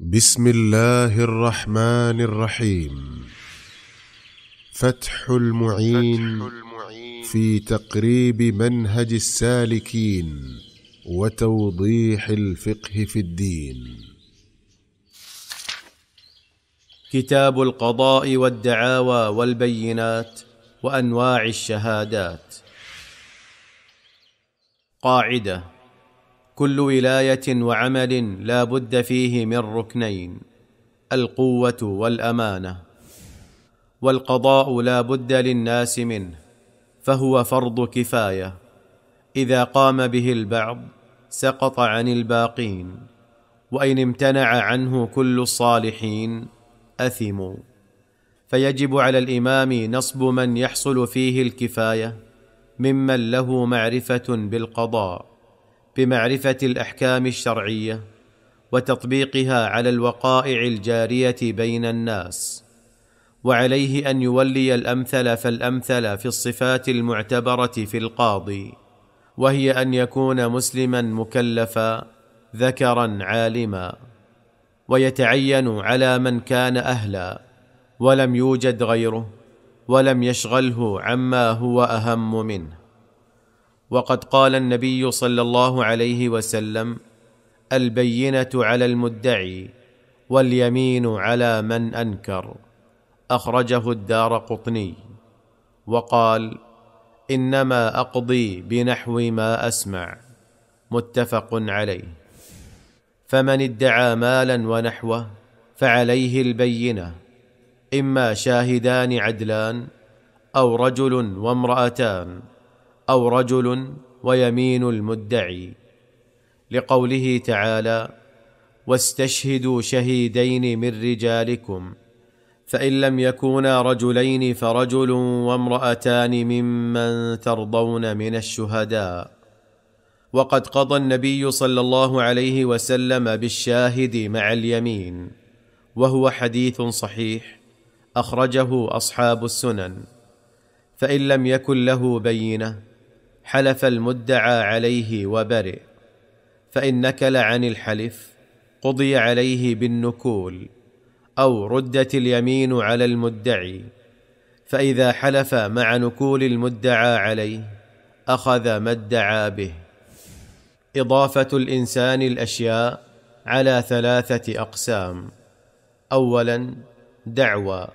بسم الله الرحمن الرحيم فتح المعين, في تقريب منهج السالكين وتوضيح الفقه في الدين كتاب القضاء والدعاوى والبينات وانواع الشهادات قاعده كل ولايه وعمل لا بد فيه من ركنين القوه والامانه والقضاء لا بد للناس منه فهو فرض كفايه اذا قام به البعض سقط عن الباقين وان امتنع عنه كل الصالحين اثموا فيجب على الامام نصب من يحصل فيه الكفايه ممن له معرفه بالقضاء بمعرفه الاحكام الشرعيه وتطبيقها على الوقائع الجاريه بين الناس وعليه ان يولي الامثل فالامثل في الصفات المعتبره في القاضي وهي ان يكون مسلما مكلفا ذكرا عالما ويتعين على من كان اهلا ولم يوجد غيره ولم يشغله عما هو اهم منه وقد قال النبي صلى الله عليه وسلم البينه على المدعي واليمين على من انكر اخرجه الدار قطني وقال انما اقضي بنحو ما اسمع متفق عليه فمن ادعى مالا ونحوه فعليه البينه اما شاهدان عدلان او رجل وامراتان او رجل ويمين المدعي لقوله تعالى واستشهدوا شهيدين من رجالكم فان لم يكونا رجلين فرجل وامراتان ممن ترضون من الشهداء وقد قضى النبي صلى الله عليه وسلم بالشاهد مع اليمين وهو حديث صحيح اخرجه اصحاب السنن فان لم يكن له بينه حلف المدعى عليه وبرئ فان نكل عن الحلف قضي عليه بالنكول او ردت اليمين على المدعي فاذا حلف مع نكول المدعى عليه اخذ ما ادعى به اضافه الانسان الاشياء على ثلاثه اقسام اولا دعوى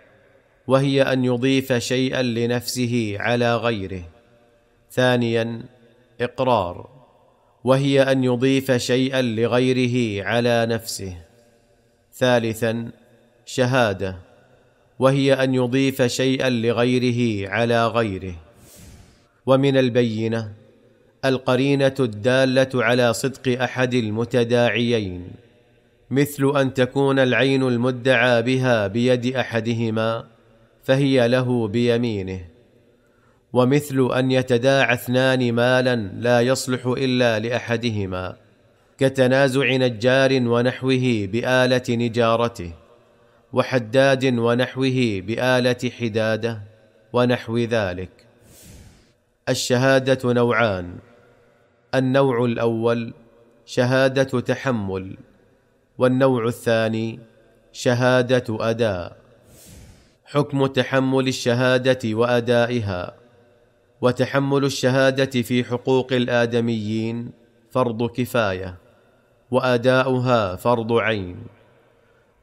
وهي ان يضيف شيئا لنفسه على غيره ثانيا اقرار وهي ان يضيف شيئا لغيره على نفسه ثالثا شهاده وهي ان يضيف شيئا لغيره على غيره ومن البينه القرينه الداله على صدق احد المتداعيين مثل ان تكون العين المدعى بها بيد احدهما فهي له بيمينه ومثل ان يتداعى اثنان مالا لا يصلح الا لاحدهما كتنازع نجار ونحوه باله نجارته وحداد ونحوه باله حداده ونحو ذلك الشهاده نوعان النوع الاول شهاده تحمل والنوع الثاني شهاده اداء حكم تحمل الشهاده وادائها وتحمل الشهاده في حقوق الادميين فرض كفايه واداؤها فرض عين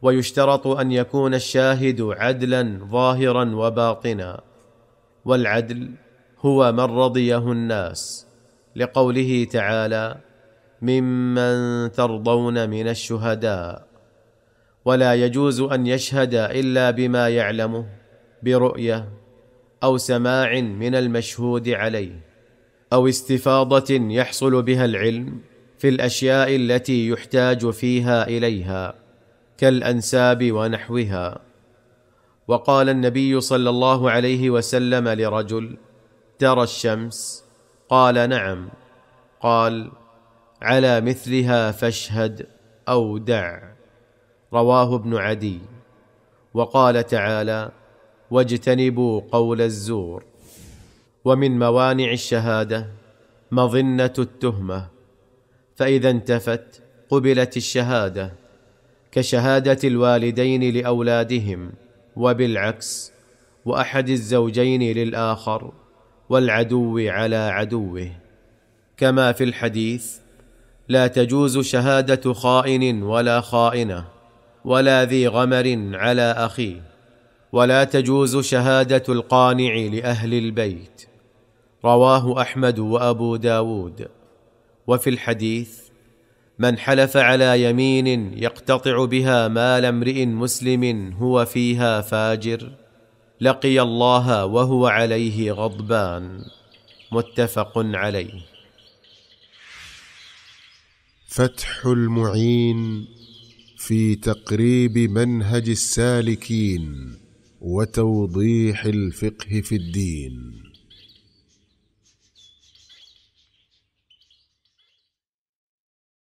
ويشترط ان يكون الشاهد عدلا ظاهرا وباطنا والعدل هو من رضيه الناس لقوله تعالى ممن ترضون من الشهداء ولا يجوز ان يشهد الا بما يعلمه برؤيه او سماع من المشهود عليه او استفاضه يحصل بها العلم في الاشياء التي يحتاج فيها اليها كالانساب ونحوها وقال النبي صلى الله عليه وسلم لرجل ترى الشمس قال نعم قال على مثلها فاشهد او دع رواه ابن عدي وقال تعالى واجتنبوا قول الزور ومن موانع الشهاده مظنه التهمه فاذا انتفت قبلت الشهاده كشهاده الوالدين لاولادهم وبالعكس واحد الزوجين للاخر والعدو على عدوه كما في الحديث لا تجوز شهاده خائن ولا خائنه ولا ذي غمر على اخيه ولا تجوز شهاده القانع لاهل البيت رواه احمد وابو داود وفي الحديث من حلف على يمين يقتطع بها مال امرئ مسلم هو فيها فاجر لقي الله وهو عليه غضبان متفق عليه فتح المعين في تقريب منهج السالكين وتوضيح الفقه في الدين